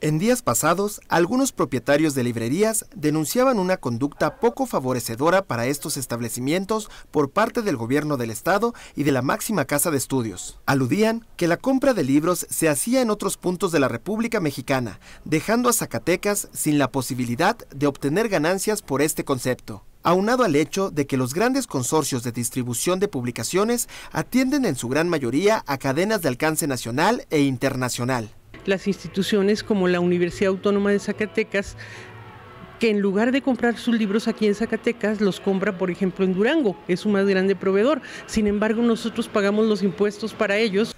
En días pasados, algunos propietarios de librerías denunciaban una conducta poco favorecedora para estos establecimientos por parte del gobierno del estado y de la máxima casa de estudios. Aludían que la compra de libros se hacía en otros puntos de la República Mexicana, dejando a Zacatecas sin la posibilidad de obtener ganancias por este concepto aunado al hecho de que los grandes consorcios de distribución de publicaciones atienden en su gran mayoría a cadenas de alcance nacional e internacional. Las instituciones como la Universidad Autónoma de Zacatecas, que en lugar de comprar sus libros aquí en Zacatecas, los compra, por ejemplo, en Durango, es su más grande proveedor. Sin embargo, nosotros pagamos los impuestos para ellos.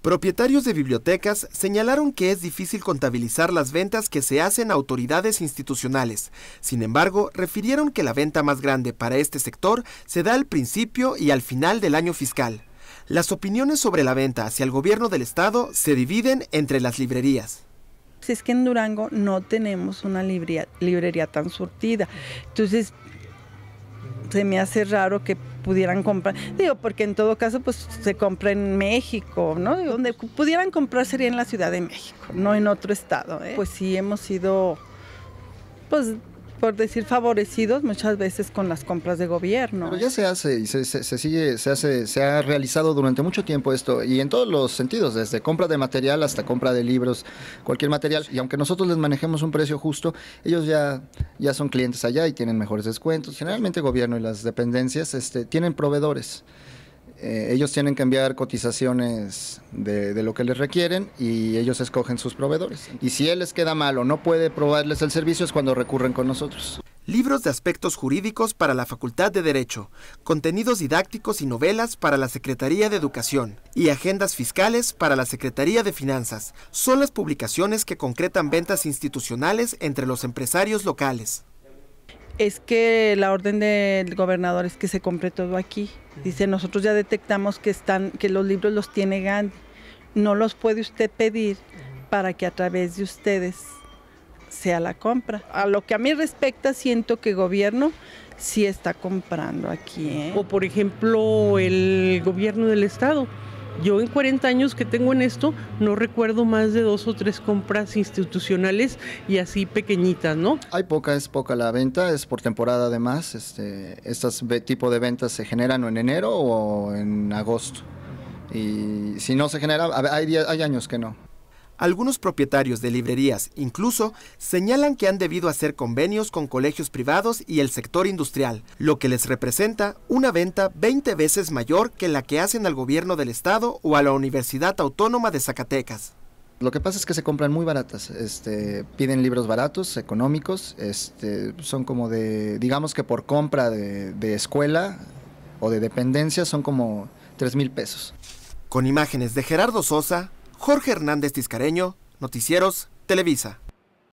Propietarios de bibliotecas señalaron que es difícil contabilizar las ventas que se hacen a autoridades institucionales. Sin embargo, refirieron que la venta más grande para este sector se da al principio y al final del año fiscal. Las opiniones sobre la venta hacia el gobierno del estado se dividen entre las librerías. Si es que en Durango no tenemos una librería, tan surtida, entonces se me hace raro que pudieran comprar, digo, porque en todo caso pues se compra en México, ¿no? Donde pudieran comprar sería en la Ciudad de México, no en otro estado. ¿eh? Pues sí hemos sido pues por decir favorecidos muchas veces con las compras de gobierno. Pero ya se hace y se, sigue, se hace, se ha realizado durante mucho tiempo esto y en todos los sentidos, desde compra de material hasta compra de libros, cualquier material. Y aunque nosotros les manejemos un precio justo, ellos ya, ya son clientes allá y tienen mejores descuentos. Generalmente gobierno y las dependencias este, tienen proveedores. Eh, ellos tienen que enviar cotizaciones de, lo que les requieren y ellos escogen sus proveedores. Y si él les queda mal o no puede probarles el servicio es cuando recurren con nosotros. Libros de aspectos jurídicos para la Facultad de Derecho, contenidos didácticos y novelas para la Secretaría de Educación y agendas fiscales para la Secretaría de Finanzas son las publicaciones que concretan ventas institucionales entre los empresarios locales es que la orden del gobernador es que se compre todo aquí. Dice, nosotros ya detectamos que están, que los libros los tiene Gandhi. No los puede usted pedir para que a través de ustedes sea la compra. A lo que a mí respecta, siento que gobierno sí está comprando aquí. ¿eh? O por ejemplo, el gobierno del estado yo en 40 años que tengo en esto no recuerdo más de dos o tres compras institucionales y así pequeñitas, ¿no? Hay poca, es poca la venta, es por temporada además. Este, estas tipo de ventas se generan en enero o en agosto. Y si no se genera, hay, hay años que no. Algunos propietarios de librerías incluso señalan que han debido hacer convenios con colegios privados y el sector industrial, lo que les representa una venta 20 veces mayor que la que hacen al gobierno del estado o a la Universidad Autónoma de Zacatecas. Lo que pasa es que se compran muy baratas, este, piden libros baratos, económicos, este, son como de, digamos que por compra de, de escuela o de dependencia son como 3 mil pesos. Con imágenes de Gerardo Sosa, Jorge Hernández Tiscareño, Noticieros, Televisa.